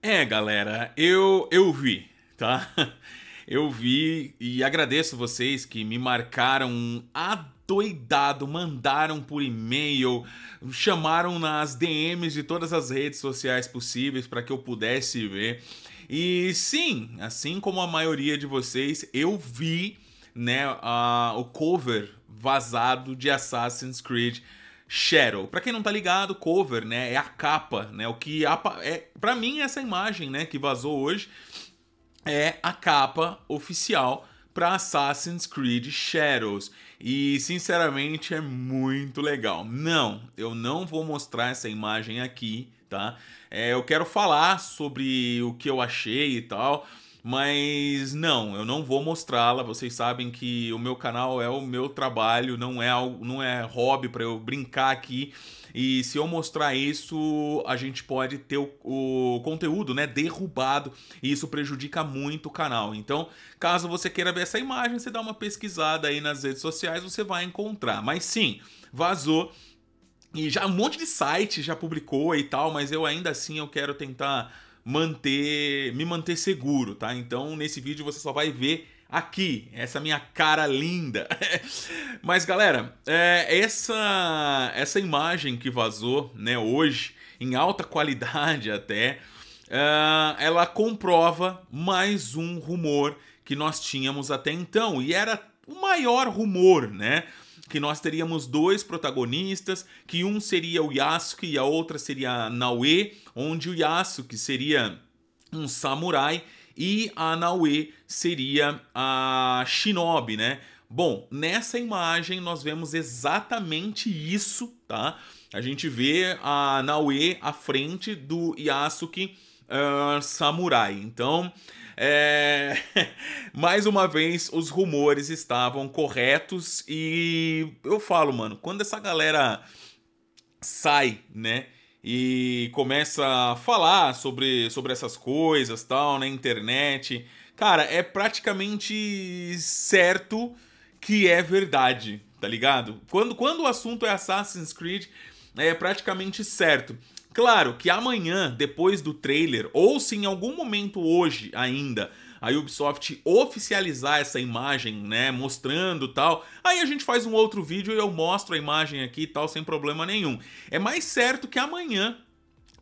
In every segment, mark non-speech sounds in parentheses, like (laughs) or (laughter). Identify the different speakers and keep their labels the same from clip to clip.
Speaker 1: É, galera, eu, eu vi, tá? (laughs) Eu vi e agradeço vocês que me marcaram adoidado, mandaram por e-mail, chamaram nas DMs de todas as redes sociais possíveis para que eu pudesse ver. E sim, assim como a maioria de vocês, eu vi né, a o cover vazado de Assassin's Creed Shadow. Para quem não tá ligado, cover, né, é a capa, né, o que a, é, para mim essa imagem, né, que vazou hoje é a capa oficial para Assassin's Creed Shadows. E sinceramente é muito legal. Não, eu não vou mostrar essa imagem aqui, tá? É, eu quero falar sobre o que eu achei e tal. Mas não, eu não vou mostrá-la. Vocês sabem que o meu canal é o meu trabalho, não é algo, não é hobby para eu brincar aqui. E se eu mostrar isso, a gente pode ter o, o, conteúdo né, derrubado e isso prejudica muito o canal. Então, caso você queira ver essa imagem, você dá uma pesquisada aí nas redes sociais, você vai encontrar. Mas sim, vazou. E já um monte de site já publicou e tal, mas eu ainda assim eu quero tentar manter, me manter seguro, tá? Então nesse vídeo você só vai ver aqui, essa minha cara linda. (laughs) Mas galera, é, essa essa imagem que vazou, né, hoje em alta qualidade (laughs) até, é, ela comprova mais um rumor que nós tínhamos até então e era o maior rumor, né? que nós teríamos dois protagonistas, que um seria o Yasuke e a outra seria a Naue, onde o Yasuke seria um samurai e a Naue seria a shinobi, né? Bom, nessa imagem nós vemos exatamente isso, tá? A gente vê a Naue à frente do Yasuke uh, samurai. Então, é... (laughs) Mais uma vez, os rumores estavam corretos e eu falo, mano, quando essa galera sai, né? E começa a falar sobre, sobre essas coisas, tal, na internet. Cara, é praticamente certo que é verdade, tá ligado? Quando, quando o assunto é Assassin's Creed, é praticamente certo. Claro que amanhã, depois do trailer, ou se em algum momento hoje ainda a Ubisoft oficializar essa imagem, né, mostrando tal, aí a gente faz um outro vídeo e eu mostro a imagem aqui e tal, sem problema nenhum. É mais certo que amanhã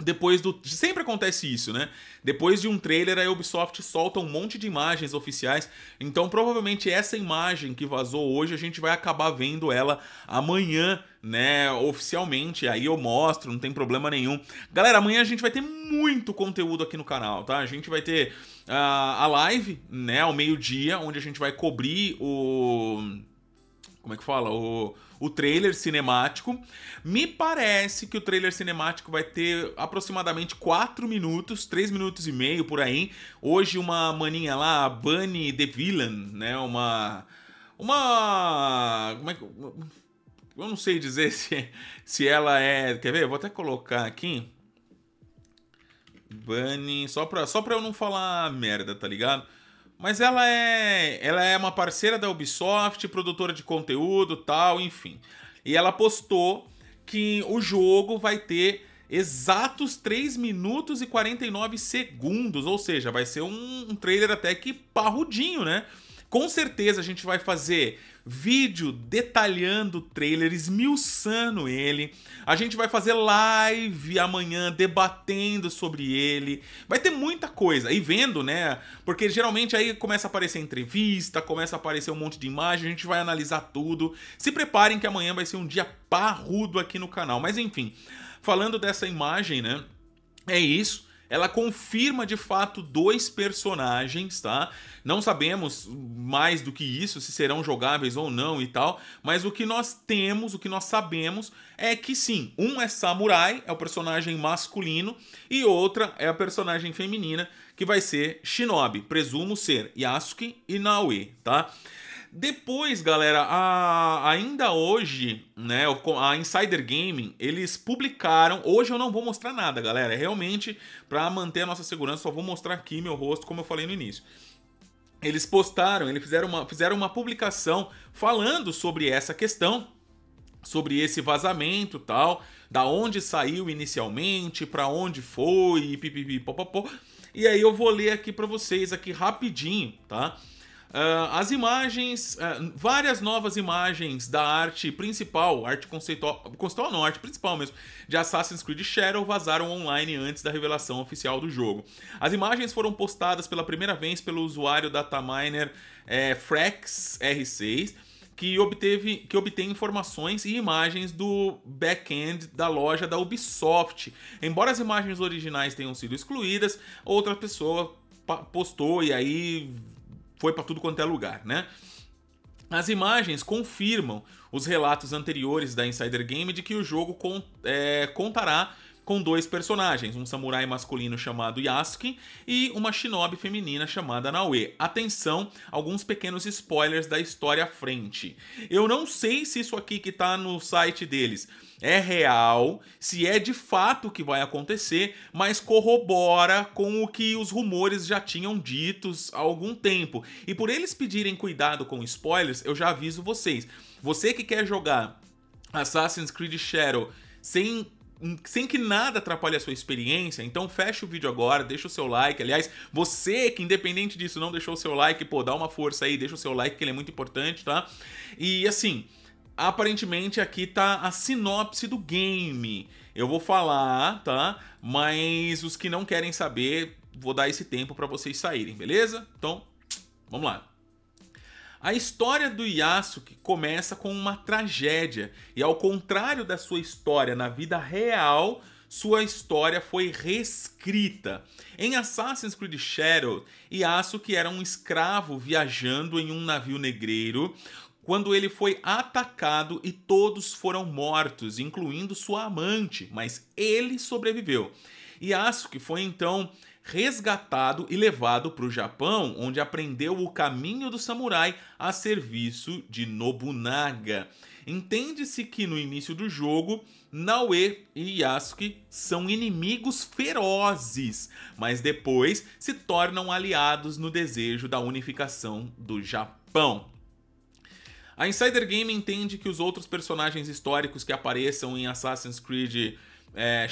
Speaker 1: depois do. Sempre acontece isso, né? Depois de um trailer, a Ubisoft solta um monte de imagens oficiais. Então, provavelmente, essa imagem que vazou hoje, a gente vai acabar vendo ela amanhã, né? Oficialmente. Aí eu mostro, não tem problema nenhum. Galera, amanhã a gente vai ter muito conteúdo aqui no canal, tá? A gente vai ter uh, a live, né? Ao meio-dia, onde a gente vai cobrir o como é que fala? O, o trailer cinemático. Me parece que o trailer cinemático vai ter aproximadamente 4 minutos, 3 minutos e meio por aí. Hoje, uma maninha lá, Bunny the Villain, né? Uma. Uma. Como é que. Eu não sei dizer (laughs) se, se ela é. Quer ver? Eu vou até colocar aqui. Bunny. Só pra, só pra eu não falar merda, tá ligado? Mas ela é, ela é uma parceira da Ubisoft, produtora de conteúdo, tal, enfim. E ela postou que o jogo vai ter exatos 3 minutos e 49 segundos, ou seja, vai ser um, um trailer até que parrudinho, né? Com certeza a gente vai fazer vídeo detalhando o trailer, esmiuçando ele. A gente vai fazer live amanhã debatendo sobre ele. Vai ter muita coisa. E vendo, né? Porque geralmente aí começa a aparecer entrevista, começa a aparecer um monte de imagem, a gente vai analisar tudo. Se preparem que amanhã vai ser um dia parrudo aqui no canal. Mas enfim, falando dessa imagem, né? É isso. Ela confirma de fato dois personagens, tá? Não sabemos mais do que isso, se serão jogáveis ou não e tal, mas o que nós temos, o que nós sabemos é que sim, um é samurai, é o personagem masculino, e outra é a personagem feminina, que vai ser Shinobi, presumo ser Yasuke e Naoe, tá? Depois, galera, a, ainda hoje, né, a Insider Gaming, eles publicaram. Hoje eu não vou mostrar nada, galera. É realmente, para manter a nossa segurança, só vou mostrar aqui meu rosto, como eu falei no início. Eles postaram, eles fizeram uma, fizeram uma publicação falando sobre essa questão, sobre esse vazamento tal, da onde saiu inicialmente, para onde foi, pipipi, pó. E aí eu vou ler aqui para vocês aqui rapidinho, tá? Uh, as imagens, uh, várias novas imagens da arte principal, arte conceitual, conceitual não, arte principal mesmo, de Assassin's Creed Shadow vazaram online antes da revelação oficial do jogo. As imagens foram postadas pela primeira vez pelo usuário dataminer é, FrexR6, que, obteve, que obtém informações e imagens do back-end da loja da Ubisoft. Embora as imagens originais tenham sido excluídas, outra pessoa postou e aí foi para tudo quanto é lugar, né? As imagens confirmam os relatos anteriores da Insider Game de que o jogo cont é, contará com dois personagens, um samurai masculino chamado Yasuke e uma shinobi feminina chamada Naoe. Atenção, alguns pequenos spoilers da história à frente. Eu não sei se isso aqui que está no site deles é real, se é de fato o que vai acontecer, mas corrobora com o que os rumores já tinham ditos há algum tempo. E por eles pedirem cuidado com spoilers, eu já aviso vocês. Você que quer jogar Assassin's Creed Shadow sem sem que nada atrapalhe a sua experiência. Então fecha o vídeo agora, deixa o seu like. Aliás, você que independente disso não deixou o seu like, pô, dá uma força aí, deixa o seu like que ele é muito importante, tá? E assim, aparentemente aqui tá a sinopse do game. Eu vou falar, tá? Mas os que não querem saber, vou dar esse tempo para vocês saírem, beleza? Então, vamos lá. A história do Yasuke começa com uma tragédia, e ao contrário da sua história na vida real, sua história foi reescrita. Em Assassin's Creed Shadow, Yasuke era um escravo viajando em um navio negreiro quando ele foi atacado e todos foram mortos, incluindo sua amante, mas ele sobreviveu e foi então resgatado e levado para o Japão, onde aprendeu o caminho do samurai a serviço de Nobunaga. Entende-se que no início do jogo, Naue e Yasuke são inimigos ferozes, mas depois se tornam aliados no desejo da unificação do Japão. A Insider Game entende que os outros personagens históricos que apareçam em Assassin's Creed é,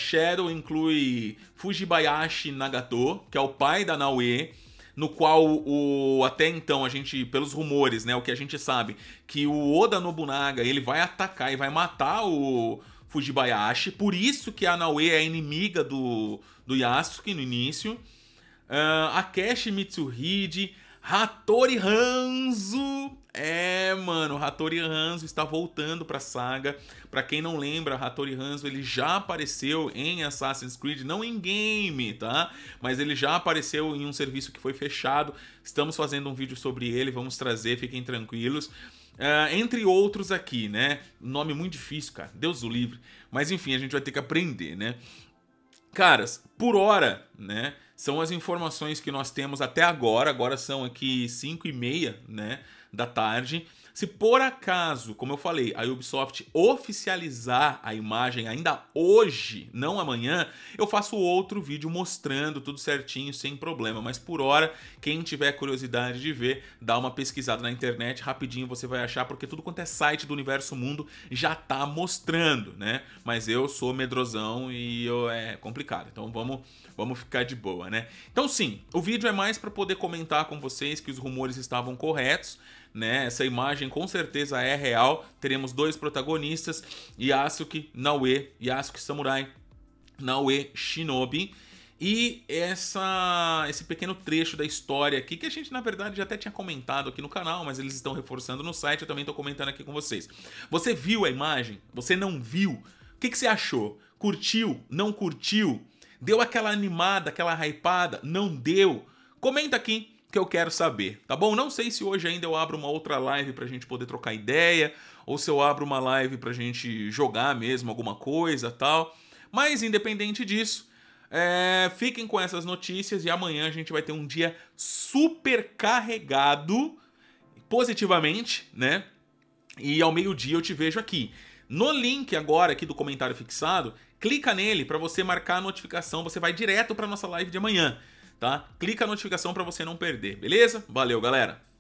Speaker 1: inclui Fujibayashi Nagato, que é o pai da Naue, no qual o até então a gente pelos rumores, né, o que a gente sabe que o Oda Nobunaga, ele vai atacar e vai matar o Fujibayashi, por isso que a Naue é inimiga do do Yasuke no início. Uh, Akeshi Mitsuhide, Hattori Hanzo. É, mano, Hattori Hanzo está voltando para a saga. Para quem não lembra, Hattori Hanzo ele já apareceu em Assassin's Creed, não em game, tá? Mas ele já apareceu em um serviço que foi fechado. Estamos fazendo um vídeo sobre ele, vamos trazer, fiquem tranquilos. Uh, entre outros aqui, né? Nome muito difícil, cara. Deus o livre. Mas enfim, a gente vai ter que aprender, né? Caras, por hora, né? são as informações que nós temos até agora. Agora são aqui 5 e meia, né? da tarde. Se por acaso, como eu falei, a Ubisoft oficializar a imagem ainda hoje, não amanhã, eu faço outro vídeo mostrando tudo certinho, sem problema. Mas por hora, quem tiver curiosidade de ver, dá uma pesquisada na internet, rapidinho você vai achar, porque tudo quanto é site do Universo Mundo já tá mostrando, né? Mas eu sou medrosão e eu, é complicado, então vamos, vamos ficar de boa, né? Então sim, o vídeo é mais para poder comentar com vocês que os rumores estavam corretos, né? Essa imagem com certeza é real. Teremos dois protagonistas, Yasuke Naue, Yasuke Samurai, Naue Shinobi. E essa, esse pequeno trecho da história aqui, que a gente na verdade já até tinha comentado aqui no canal, mas eles estão reforçando no site, eu também estou comentando aqui com vocês. Você viu a imagem? Você não viu? O que, que você achou? Curtiu? Não curtiu? Deu aquela animada, aquela hypada? Não deu? Comenta aqui que eu quero saber, tá bom? Não sei se hoje ainda eu abro uma outra live pra gente poder trocar ideia, ou se eu abro uma live pra gente jogar mesmo alguma coisa tal. Mas independente disso, é, fiquem com essas notícias e amanhã a gente vai ter um dia super carregado positivamente, né? E ao meio-dia eu te vejo aqui. No link agora aqui do comentário fixado, clica nele para você marcar a notificação, você vai direto para nossa live de amanhã tá? Clica a notificação para você não perder, beleza? Valeu, galera!